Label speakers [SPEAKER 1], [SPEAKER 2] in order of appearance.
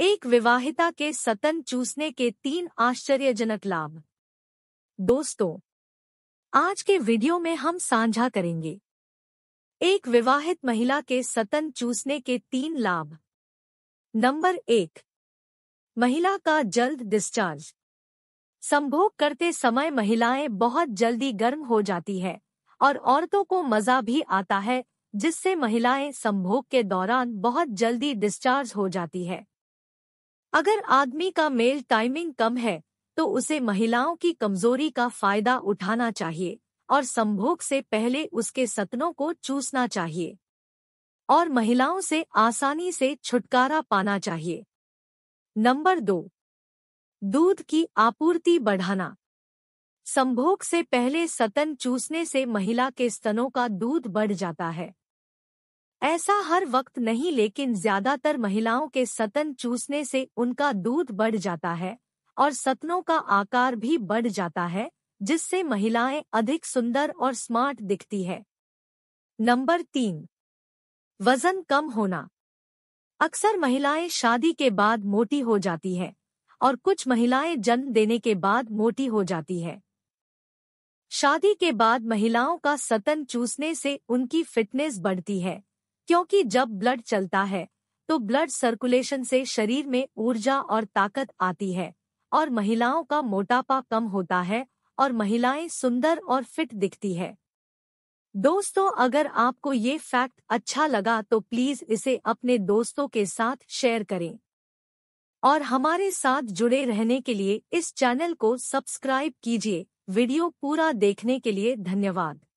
[SPEAKER 1] एक विवाहिता के सतन चूसने के तीन आश्चर्यजनक लाभ दोस्तों आज के वीडियो में हम साझा करेंगे एक विवाहित महिला के सतन चूसने के तीन लाभ नंबर एक महिला का जल्द डिस्चार्ज संभोग करते समय महिलाएं बहुत जल्दी गर्म हो जाती है और औरतों को मजा भी आता है जिससे महिलाएं संभोग के दौरान बहुत जल्दी डिस्चार्ज हो जाती है अगर आदमी का मेल टाइमिंग कम है तो उसे महिलाओं की कमजोरी का फायदा उठाना चाहिए और संभोग से पहले उसके सतनों को चूसना चाहिए और महिलाओं से आसानी से छुटकारा पाना चाहिए नंबर दो दूध की आपूर्ति बढ़ाना संभोग से पहले सतन चूसने से महिला के स्तनों का दूध बढ़ जाता है ऐसा हर वक्त नहीं लेकिन ज्यादातर महिलाओं के सतन चूसने से उनका दूध बढ़ जाता है और सतनों का आकार भी बढ़ जाता है जिससे महिलाएं अधिक सुंदर और स्मार्ट दिखती है नंबर तीन वजन कम होना अक्सर महिलाएं शादी के बाद मोटी हो जाती है और कुछ महिलाएं जन्म देने के बाद मोटी हो जाती है शादी के बाद महिलाओं का सतन चूसने से उनकी फिटनेस बढ़ती है क्योंकि जब ब्लड चलता है तो ब्लड सर्कुलेशन से शरीर में ऊर्जा और ताकत आती है और महिलाओं का मोटापा कम होता है और महिलाएं सुंदर और फिट दिखती है दोस्तों अगर आपको ये फैक्ट अच्छा लगा तो प्लीज इसे अपने दोस्तों के साथ शेयर करें और हमारे साथ जुड़े रहने के लिए इस चैनल को सब्सक्राइब कीजिए वीडियो पूरा देखने के लिए धन्यवाद